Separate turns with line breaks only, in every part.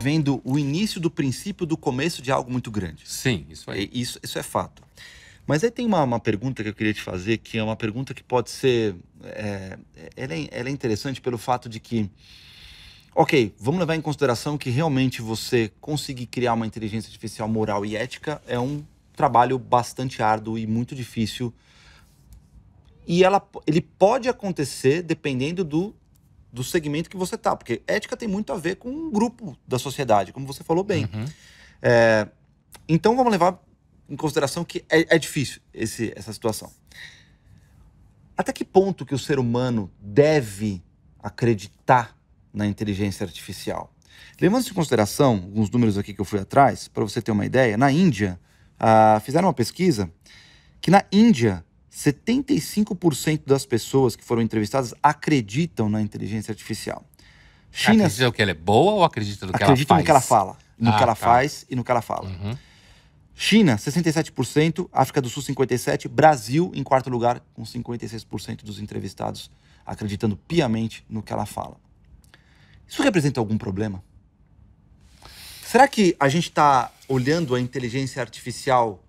vendo o início do princípio do começo de algo muito grande. Sim, isso aí. Isso, isso é fato. Mas aí tem uma, uma pergunta que eu queria te fazer, que é uma pergunta que pode ser. É, é, ela, é, ela é interessante pelo fato de que. Ok, vamos levar em consideração que realmente você conseguir criar uma inteligência artificial moral e ética é um trabalho bastante árduo e muito difícil. E ela, ele pode acontecer dependendo do do segmento que você tá, porque ética tem muito a ver com um grupo da sociedade, como você falou bem. Uhum. É, então vamos levar em consideração que é, é difícil esse, essa situação. Até que ponto que o ser humano deve acreditar na inteligência artificial? levando em consideração alguns números aqui que eu fui atrás, para você ter uma ideia, na Índia, ah, fizeram uma pesquisa que na Índia 75% das pessoas que foram entrevistadas acreditam na inteligência artificial.
China acredita no que ela é boa ou acredita no que acredita ela faz? Acredita no que ela fala,
no ah, que ela tá. faz e no que ela fala. Uhum. China, 67%, África do Sul, 57%, Brasil, em quarto lugar, com 56% dos entrevistados acreditando piamente no que ela fala. Isso representa algum problema? Será que a gente está olhando a inteligência artificial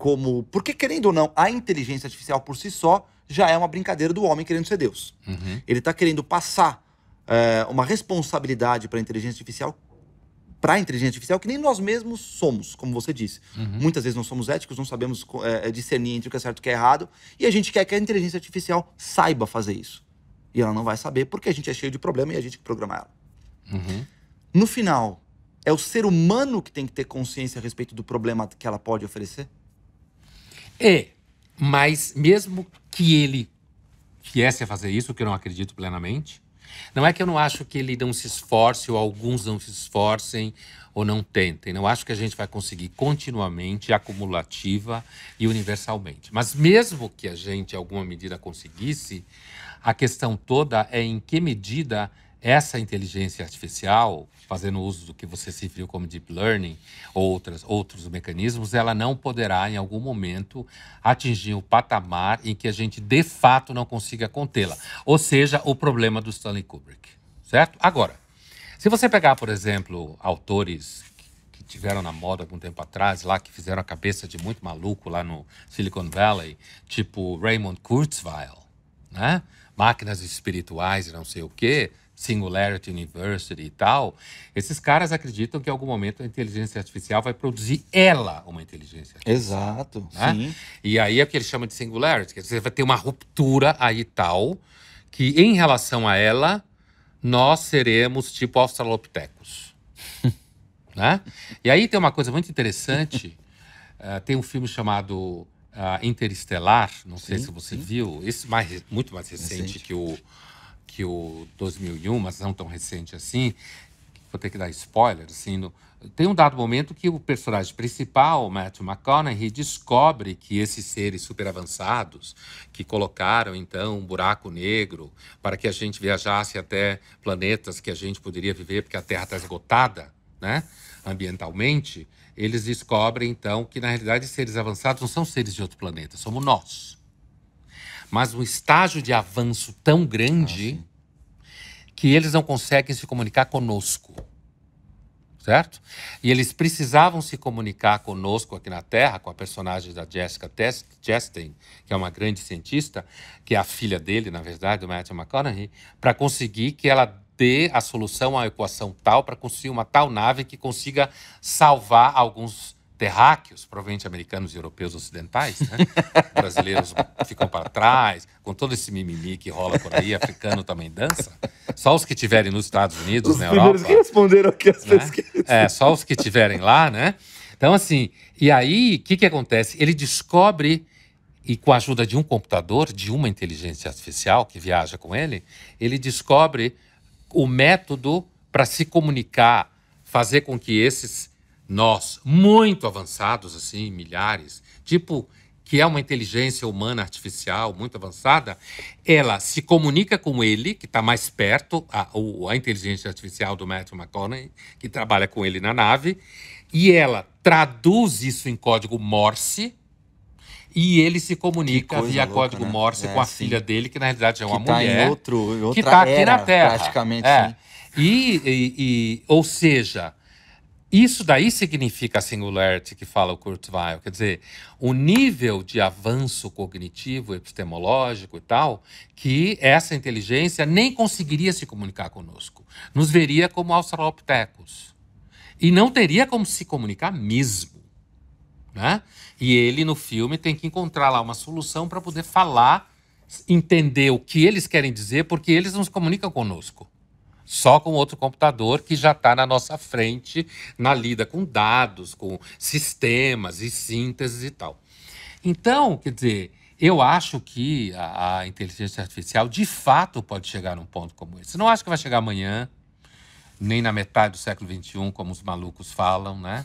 como. Porque, querendo ou não, a inteligência artificial por si só já é uma brincadeira do homem querendo ser Deus. Uhum. Ele está querendo passar é, uma responsabilidade para a inteligência artificial para a inteligência artificial que nem nós mesmos somos, como você disse. Uhum. Muitas vezes não somos éticos, não sabemos é, discernir entre o que é certo e o que é errado, e a gente quer que a inteligência artificial saiba fazer isso. E ela não vai saber porque a gente é cheio de problema e a gente que programa ela. Uhum. No final, é o ser humano que tem que ter consciência a respeito do problema que ela pode oferecer?
É, mas mesmo que ele viesse a fazer isso, que eu não acredito plenamente, não é que eu não acho que ele não se esforce, ou alguns não se esforcem, ou não tentem. Não acho que a gente vai conseguir continuamente, acumulativa e universalmente. Mas mesmo que a gente, em alguma medida, conseguisse, a questão toda é em que medida essa inteligência artificial, fazendo uso do que você se viu como deep learning, outras, outros mecanismos, ela não poderá, em algum momento, atingir o patamar em que a gente, de fato, não consiga contê-la. Ou seja, o problema do Stanley Kubrick, certo? Agora, se você pegar, por exemplo, autores que tiveram na moda algum tempo atrás, lá que fizeram a cabeça de muito maluco lá no Silicon Valley, tipo Raymond Kurzweil, né? Máquinas espirituais e não sei o quê, Singularity University e tal, esses caras acreditam que em algum momento a inteligência artificial vai produzir ela uma inteligência artificial. Exato, né? sim. E aí é o que eles chamam de singularity, que dizer, vai ter uma ruptura aí tal, que em relação a ela, nós seremos tipo australopitecos. né? E aí tem uma coisa muito interessante, uh, tem um filme chamado uh, Interestelar, não sim, sei se você sim. viu, esse mais, muito mais recente. recente. que o que o 2001, mas não tão recente assim, vou ter que dar spoiler, assim, no, tem um dado momento que o personagem principal, Matthew McConaughey, descobre que esses seres super avançados que colocaram então um buraco negro para que a gente viajasse até planetas que a gente poderia viver porque a Terra está esgotada, né, ambientalmente, eles descobrem então que na realidade seres avançados não são seres de outro planeta, somos nós mas um estágio de avanço tão grande ah, que eles não conseguem se comunicar conosco. Certo? E eles precisavam se comunicar conosco aqui na Terra, com a personagem da Jessica Chastain, que é uma grande cientista, que é a filha dele, na verdade, do Matthew McConaughey, para conseguir que ela dê a solução à equação tal para conseguir uma tal nave que consiga salvar alguns terráqueos, provavelmente americanos e europeus ocidentais, né? brasileiros ficam para trás, com todo esse mimimi que rola por aí, africano também dança. Só os que tiverem nos Estados Unidos, os na Europa. Os que
responderam aqui as né? pesquisas. É, só os
que tiverem lá, né? Então, assim, e aí, o que, que acontece? Ele descobre, e com a ajuda de um computador, de uma inteligência artificial que viaja com ele, ele descobre o método para se comunicar, fazer com que esses nós, muito avançados, assim, milhares, tipo que é uma inteligência humana artificial muito avançada, ela se comunica com ele, que está mais perto, a, a inteligência artificial do Matthew McConaughey, que trabalha com ele na nave, e ela traduz isso em código Morse, e ele se comunica via louca, código né? Morse é, com a sim. filha dele, que na realidade é uma que tá mulher. em
outro, em que está aqui na Terra.
Praticamente. É. E, e, e, ou seja, isso daí significa a singularity que fala o Kurt Weill, quer dizer, o nível de avanço cognitivo, epistemológico e tal, que essa inteligência nem conseguiria se comunicar conosco. Nos veria como australopitecos. E não teria como se comunicar mesmo. Né? E ele, no filme, tem que encontrar lá uma solução para poder falar, entender o que eles querem dizer, porque eles não se comunicam conosco só com outro computador que já está na nossa frente na lida com dados, com sistemas e sínteses e tal. Então, quer dizer, eu acho que a, a inteligência artificial de fato pode chegar num ponto como esse. Não acho que vai chegar amanhã, nem na metade do século XXI, como os malucos falam, né?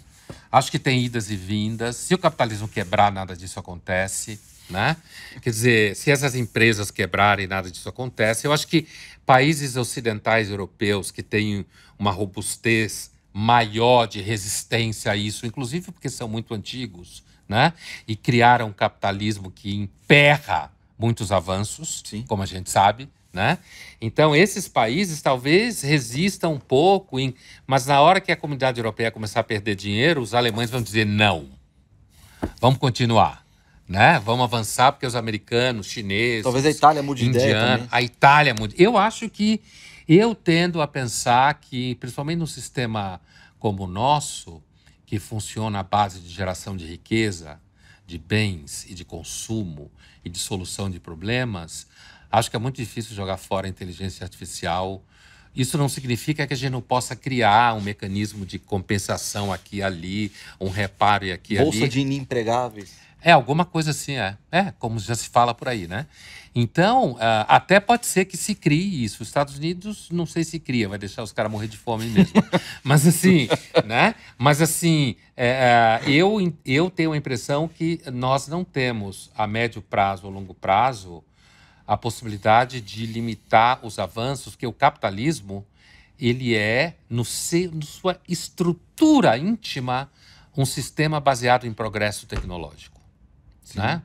Acho que tem idas e vindas. Se o capitalismo quebrar, nada disso acontece. Né? Quer dizer, se essas empresas quebrarem, nada disso acontece. Eu acho que países ocidentais europeus que têm uma robustez maior de resistência a isso, inclusive porque são muito antigos, né? E criaram um capitalismo que emperra muitos avanços, Sim. como a gente sabe, né? Então, esses países talvez resistam um pouco, em... mas na hora que a comunidade europeia começar a perder dinheiro, os alemães vão dizer não. Vamos continuar. Né? Vamos avançar porque os americanos, chineses, talvez a
Itália mude indiano, ideia também.
a Itália mude. Eu acho que eu tendo a pensar que, principalmente num sistema como o nosso, que funciona à base de geração de riqueza, de bens e de consumo e de solução de problemas, Acho que é muito difícil jogar fora a inteligência artificial. Isso não significa que a gente não possa criar um mecanismo de compensação aqui e ali, um reparo aqui e ali. Bolsa de
inempregáveis.
É, alguma coisa assim, é. É, como já se fala por aí, né? Então, uh, até pode ser que se crie isso. Os Estados Unidos, não sei se cria, vai deixar os caras morrer de fome mesmo. Mas assim, né? Mas assim, é, é, eu, eu tenho a impressão que nós não temos a médio prazo ou longo prazo a possibilidade de limitar os avanços, que o capitalismo ele é, no seu, na sua estrutura íntima, um sistema baseado em progresso tecnológico. Sim. Né?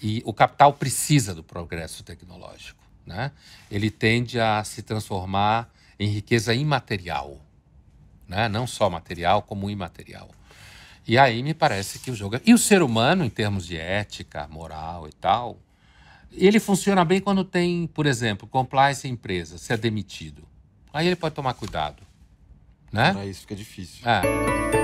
E o capital precisa do progresso tecnológico. Né? Ele tende a se transformar em riqueza imaterial. Né? Não só material, como imaterial. E aí me parece que o jogo. É, e o ser humano, em termos de ética, moral e tal, ele funciona bem quando tem, por exemplo, compliance empresa, se é demitido. Aí ele pode tomar cuidado. Né? isso fica difícil. É.